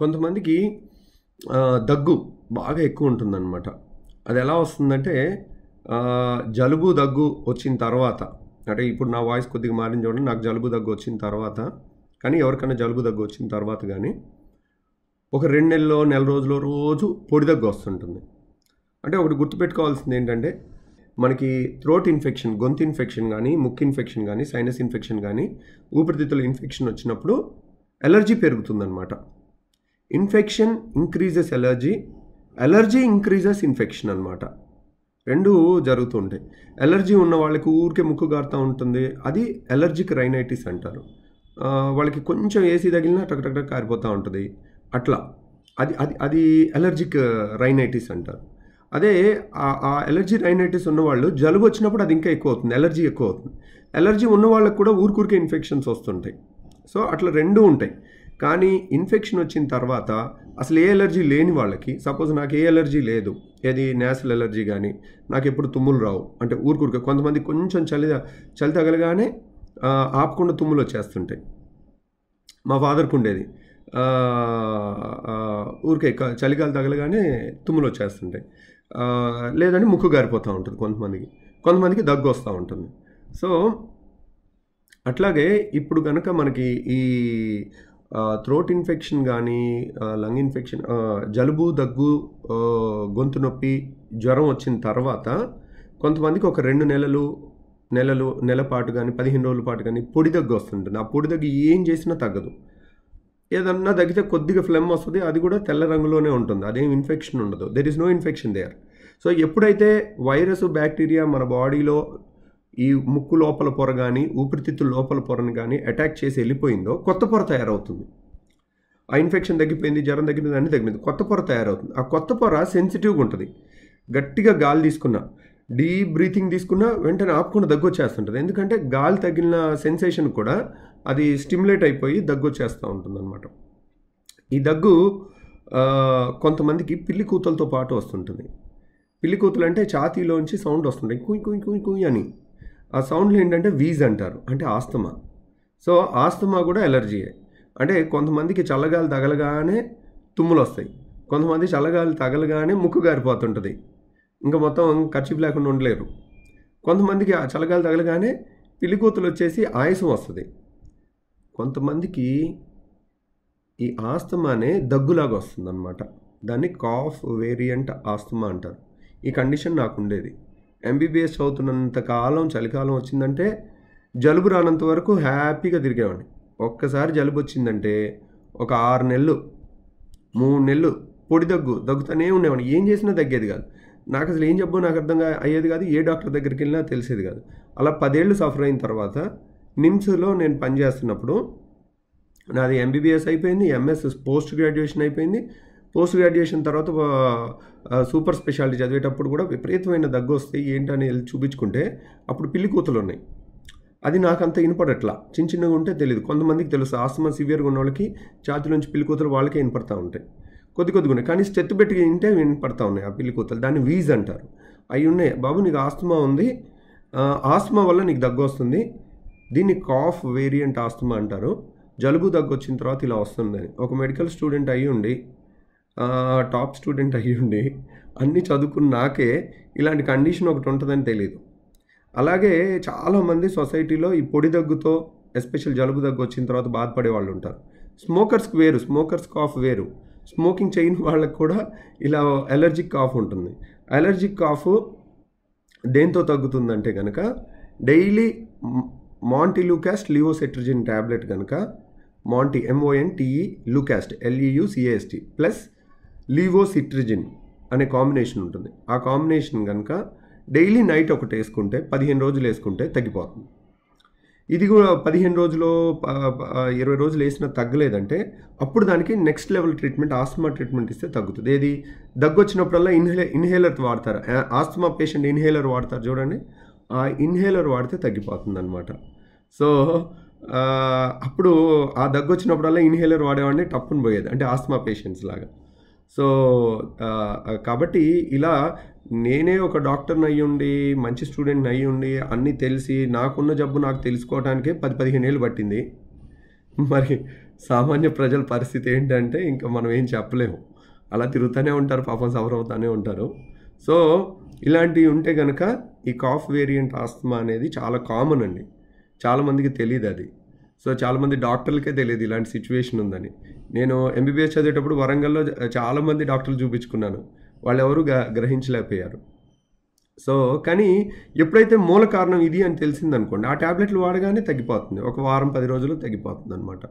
కొంతమందికి దగ్గు బాగా ఎక్కువ ఉంటుందన్నమాట అది ఎలా వస్తుందంటే జలుబు దగ్గు వచ్చిన తర్వాత అంటే ఇప్పుడు నా వాయిస్ కొద్దిగా మారిన చూడండి నాకు జలుబు దగ్గు వచ్చిన తర్వాత కానీ ఎవరికైనా జలుబు దగ్గు వచ్చిన తర్వాత కానీ ఒక రెండు నెలలో నెల రోజులో రోజు పొడి దగ్గు వస్తుంటుంది అంటే ఒకటి గుర్తుపెట్టుకోవాల్సింది ఏంటంటే మనకి థ్రోట్ ఇన్ఫెక్షన్ గొంతు ఇన్ఫెక్షన్ కానీ ముక్కు ఇన్ఫెక్షన్ కానీ సైనస్ ఇన్ఫెక్షన్ కానీ ఊపిరితిత్తుల ఇన్ఫెక్షన్ వచ్చినప్పుడు ఎలర్జీ పెరుగుతుందనమాట infection increases allergy allergy increases infection అనమాట రెండు జరుగుతుంటాయి ఎలర్జీ ఉన్న వాళ్ళకి ఊరికే ముక్కు గారుతూ ఉంటుంది అది ఎలర్జిక్ రైనైటిస్ అంటారు వాళ్ళకి కొంచెం ఏసీ తగిలినా టక్ కారిపోతూ ఉంటుంది అట్లా అది అది అది ఎలర్జిక్ రైనైటిస్ అంటారు అదే ఆ ఎలర్జీ రైనైటిస్ ఉన్నవాళ్ళు జలుబు వచ్చినప్పుడు అది ఇంకా ఎక్కువ అవుతుంది ఎలర్జీ ఎక్కువ అవుతుంది ఎలర్జీ ఉన్న వాళ్ళకి కూడా ఊరికూరికే ఇన్ఫెక్షన్స్ వస్తుంటాయి సో అట్లా రెండూ ఉంటాయి కానీ ఇన్ఫెక్షన్ వచ్చిన తర్వాత అసలు ఏ ఎలర్జీ లేని వాళ్ళకి సపోజ్ నాకు ఏ ఎలర్జీ లేదు ఏది నేషనల్ ఎలర్జీ కానీ నాకు ఎప్పుడు తుమ్ములు రావు అంటే ఊరుకురుక కొంతమంది కొంచెం చలి చలి తగలగానే ఆపకుండా తుమ్ములు వచ్చేస్తుంటాయి మా ఫాదర్కు ఉండేది ఊరికే చలికాలు తగలగానే తుమ్ములు వచ్చేస్తుంటాయి లేదంటే ముక్కు గారిపోతూ ఉంటుంది కొంతమందికి కొంతమందికి దగ్గు వస్తూ ఉంటుంది సో అట్లాగే ఇప్పుడు కనుక మనకి ఈ త్రోట్ ఇన్ఫెక్షన్ కానీ లంగ్ ఇన్ఫెక్షన్ జలుబు దగ్గు గొంతు నొప్పి జ్వరం వచ్చిన తర్వాత కొంతమందికి ఒక రెండు నెలలు నెలలు నెల పాటు కానీ పదిహేను రోజుల పాటు కానీ పొడి దగ్గు వస్తుంటుంది ఆ పొడి దగ్గు ఏం చేసినా తగ్గదు ఏదన్నా తగ్గితే కొద్దిగా ఫ్లెమ్ వస్తుంది అది కూడా తెల్ల రంగులోనే ఉంటుంది అదేం ఇన్ఫెక్షన్ ఉండదు there is no infection there so ఎప్పుడైతే వైరస్ బ్యాక్టీరియా మన బాడీలో ఈ ముక్కు లోపల పొర కానీ ఊపిరితిత్తుల లోపల పొరను కానీ అటాక్ చేసి వెళ్ళిపోయిందో కొత్త పొర తయారవుతుంది ఆ ఇన్ఫెక్షన్ తగ్గిపోయింది జ్వరం తగ్గిపోయింది అన్నీ తగ్గిపోయింది కొత్త పొర తయారవుతుంది ఆ కొత్త పొర సెన్సిటివ్గా ఉంటుంది గట్టిగా గాలి తీసుకున్నా డీప్ బ్రీతింగ్ తీసుకున్నా వెంటనే ఆపుకుండా దగ్గు వచ్చేస్తుంటుంది ఎందుకంటే గాలి తగిలిన సెన్సేషన్ కూడా అది స్టిమ్యులేట్ అయిపోయి దగ్గు వచ్చేస్తూ ఉంటుంది అనమాట ఈ దగ్గు కొంతమందికి పిల్లి కూతలతో పాటు వస్తుంటుంది పిల్లి కూతులు అంటే ఛాతీలోంచి సౌండ్ వస్తుంటాయి కుయ్ కుయ్ కుయ్ కుయ్ అని ఆ సౌండ్లు ఏంటంటే వీజ్ అంటారు అంటే ఆస్తమా సో ఆస్తమా కూడా ఎలర్జీయే అంటే కొంతమందికి చల్లగాలి తగలగానే తుమ్ములు వస్తాయి కొంతమంది చల్లగాలి తగలగానే ముక్కు గారిపోతుంటుంది ఇంకా మొత్తం ఖర్చు లేకుండా ఉండలేరు కొంతమందికి ఆ చల్లగాలి తగలగానే పిల్లికూతులు వచ్చేసి ఆయాసం వస్తుంది కొంతమందికి ఈ ఆస్తమానే దగ్గులాగా వస్తుందన్నమాట దాన్ని కాఫ్ వేరియంట్ ఆస్తమా అంటారు ఈ కండిషన్ నాకు ఉండేది ఎంబీబీఎస్ చదువుతున్నంత కాలం చలికాలం వచ్చిందంటే జలుబు రానంత వరకు హ్యాపీగా తిరిగేవాడిని ఒక్కసారి జలుబు వచ్చిందంటే ఒక ఆరు నెలలు మూడు నెలలు పొడి దగ్గు దగ్గుతూనే ఉండేవాడిని ఏం చేసినా తగ్గేది కాదు నాకు అసలు ఏం చెప్పో నాకు అర్థం అయ్యేది కాదు ఏ డాక్టర్ దగ్గరికి వెళ్ళినా తెలిసేది కాదు అలా పదేళ్ళు సఫర్ అయిన తర్వాత నిమ్స్లో నేను పనిచేస్తున్నప్పుడు నాది ఎంబీబీఎస్ అయిపోయింది ఎంఎస్ పోస్ట్ గ్రాడ్యుయేషన్ అయిపోయింది పోస్ట్ గ్రాడ్యుయేషన్ తర్వాత సూపర్ స్పెషాలిటీ చదివేటప్పుడు కూడా విపరీతమైన దగ్గు వస్తే ఏంటని వెళ్ళి చూపించుకుంటే అప్పుడు పిల్లి కూతులు ఉన్నాయి అది నాకు అంత వినపడట్లా చిన్న చిన్నగా ఉంటే తెలియదు కొంతమందికి తెలుసు ఆస్తమా సివియర్గా ఉన్న వాళ్ళకి ఛాతి నుంచి పిల్లి కూతులు వాళ్ళకే వినపడతా ఉంటాయి కొద్ది కొద్దిగా ఉన్నాయి కానీ స్టెత్ పెట్టి వింటే వినపడతా ఉన్నాయి ఆ పిల్లి కూతులు దాన్ని వీజ్ అంటారు అవి ఉన్నాయి బాబు నీకు ఆస్తమా ఉంది ఆస్తమా వల్ల నీకు దగ్గు వస్తుంది దీన్ని కాఫ్ వేరియంట్ ఆస్తమా అంటారు జలుబు దగ్గు వచ్చిన తర్వాత ఇలా వస్తుందని ఒక మెడికల్ స్టూడెంట్ అయ్యి ఉండి టాప్ స్టూడెంట్ అయ్యుండి అన్నీ చదువుకున్న నాకే ఇలాంటి కండిషన్ ఒకటి ఉంటుందని తెలియదు అలాగే చాలామంది సొసైటీలో ఈ పొడి దగ్గుతో ఎస్పెషల్ జలుబు దగ్గు వచ్చిన తర్వాత బాధపడే వాళ్ళు ఉంటారు స్మోకర్స్కి వేరు స్మోకర్స్ కాఫ్ వేరు స్మోకింగ్ చేయని వాళ్ళకు కూడా ఇలా ఎలర్జిక్ కాఫ్ ఉంటుంది అలర్జిక్ కాఫ్ దేంతో తగ్గుతుందంటే కనుక డైలీ మాంటీ లూకాస్ట్ లియోసెట్రిజిన్ ట్యాబ్లెట్ కనుక మాంటీ ఎంఓఎన్ టీఈ లూకాస్ట్ ఎల్ఈయుసిఏఎస్టీ ప్లస్ లీవోసిట్రిజిన్ అనే కాంబినేషన్ ఉంటుంది ఆ కాంబినేషన్ కనుక డైలీ నైట్ ఒకటి వేసుకుంటే పదిహేను రోజులు వేసుకుంటే తగ్గిపోతుంది ఇది కూడా పదిహేను రోజుల్లో ఇరవై రోజులు వేసినా తగ్గలేదంటే అప్పుడు దానికి next level treatment asthma treatment ఇస్తే తగ్గుతుంది ఏది దగ్గు వచ్చినప్పుడల్లా ఇన్హే ఇన్హేలర్ వాడతారు ఆస్మా పేషెంట్ ఇన్హేలర్ వాడతారు చూడండి ఆ ఇన్హేలర్ వాడితే తగ్గిపోతుంది అనమాట సో అప్పుడు ఆ దగ్గు వచ్చినప్పుడల్లా ఇన్హేలర్ వాడేవాడిని టప్పును పోయేది అంటే ఆస్మా పేషెంట్స్ లాగా సో కాబట్టి ఇలా నేనే ఒక డాక్టర్ని అయ్యుండి మంచి స్టూడెంట్ని అయ్యుండి అన్నీ తెలిసి నాకున్న జబ్బు నాకు తెలుసుకోవడానికే పది పదిహేను ఏళ్ళు పట్టింది మరి సామాన్య ప్రజల పరిస్థితి ఏంటంటే ఇంకా మనం ఏం చెప్పలేము అలా తిరుగుతూనే ఉంటారు పాపం సఫర్ అవుతూనే ఉంటారు సో ఇలాంటివి ఉంటే కనుక ఈ కాఫ్ వేరియంట్ ఆస్తమా అనేది చాలా కామన్ అండి చాలామందికి తెలియదు అది సో చాలామంది డాక్టర్లకే తెలియదు ఇలాంటి సిచ్యువేషన్ ఉందని నేను ఎంబీబీఎస్ చదివేటప్పుడు వరంగల్లో చాలామంది డాక్టర్లు చూపించుకున్నాను వాళ్ళు ఎవరు గ్రహించలేకపోయారు సో కానీ ఎప్పుడైతే మూల కారణం ఇది అని తెలిసిందనుకోండి ఆ ట్యాబ్లెట్లు వాడగానే తగ్గిపోతుంది ఒక వారం పది రోజులు తగ్గిపోతుంది అనమాట